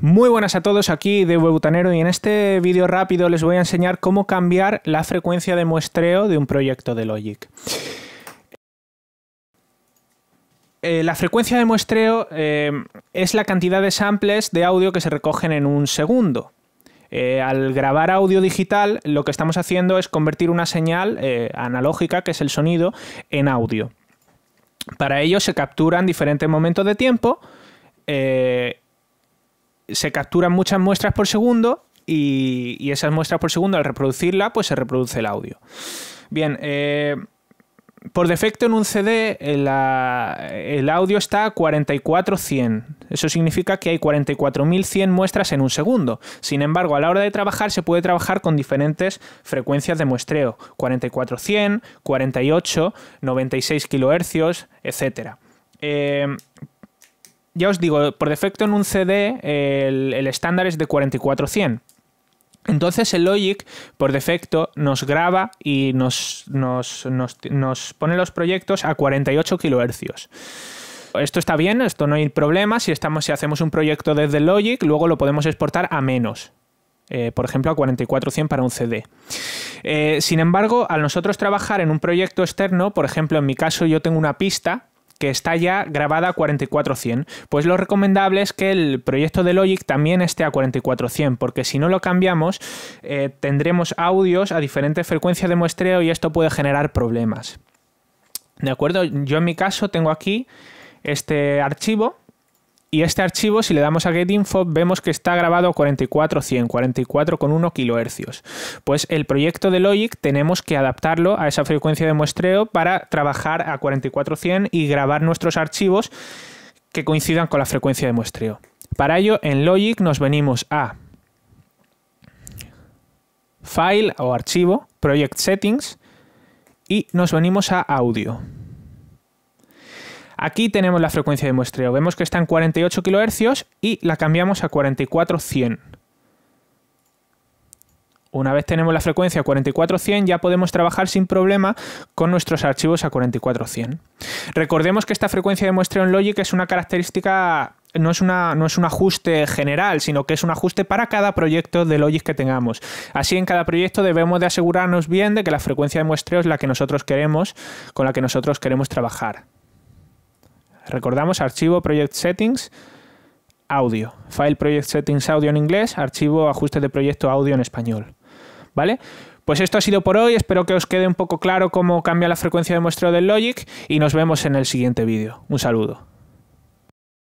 Muy buenas a todos, aquí de Webutanero y en este vídeo rápido les voy a enseñar cómo cambiar la frecuencia de muestreo de un proyecto de Logic. Eh, la frecuencia de muestreo eh, es la cantidad de samples de audio que se recogen en un segundo. Eh, al grabar audio digital, lo que estamos haciendo es convertir una señal analógica, que es el sonido, en audio. Para ello se capturan diferentes momentos de tiempo se capturan muchas muestras por segundo y, esas muestras por segundo al reproducirla pues se reproduce el audio. Bien, eh, por defecto en un CD eh, el audio está a 44.100. Eso significa que hay 44.100 muestras en un segundo. Sin embargo, a la hora de trabajar se puede trabajar con diferentes frecuencias de muestreo. 44.100, 48, 96 kHz, etc ya os digo, por defecto en un CD el, estándar es de 4400. Entonces el Logic, por defecto, nos graba y nos, nos, pone los proyectos a 48 kHz esto está bien, esto no hay problema. Si, estamos, si hacemos un proyecto desde Logic, luego lo podemos exportar a menos. Eh, por ejemplo, a 4400 para un CD. Eh, sin embargo, al nosotros trabajar en un proyecto externo, por ejemplo, en mi caso yo tengo una pista que está ya grabada a 4400. Pues lo recomendable es que el proyecto de Logic también esté a 4400, porque si no lo cambiamos, eh, tendremos audios a diferentes frecuencias de muestreo y esto puede generar problemas. ¿De acuerdo? Yo en mi caso tengo aquí este archivo y este archivo, si le damos a Get Info, vemos que está grabado a 44.100, 44,1 kHz. Pues el proyecto de Logic tenemos que adaptarlo a esa frecuencia de muestreo para trabajar a 44.100 y grabar nuestros archivos que coincidan con la frecuencia de muestreo. Para ello, en Logic nos venimos a File o Archivo, Project Settings y nos venimos a Audio. Aquí tenemos la frecuencia de muestreo. Vemos que está en 48 kHz y la cambiamos a 44100. Una vez tenemos la frecuencia 44100 ya podemos trabajar sin problema con nuestros archivos a 44100. Recordemos que esta frecuencia de muestreo en Logic es una característica no es, una, no es, un ajuste general, sino que es un ajuste para cada proyecto de Logic que tengamos. Así en cada proyecto debemos de asegurarnos bien de que la frecuencia de muestreo es la que nosotros queremos, con la que nosotros queremos trabajar. Recordamos archivo Project Settings audio, file Project Settings audio en inglés, archivo ajuste de proyecto audio en español. ¿Vale? Pues esto ha sido por hoy, espero que os quede un poco claro cómo cambia la frecuencia de muestreo del Logic y nos vemos en el siguiente vídeo. Un saludo.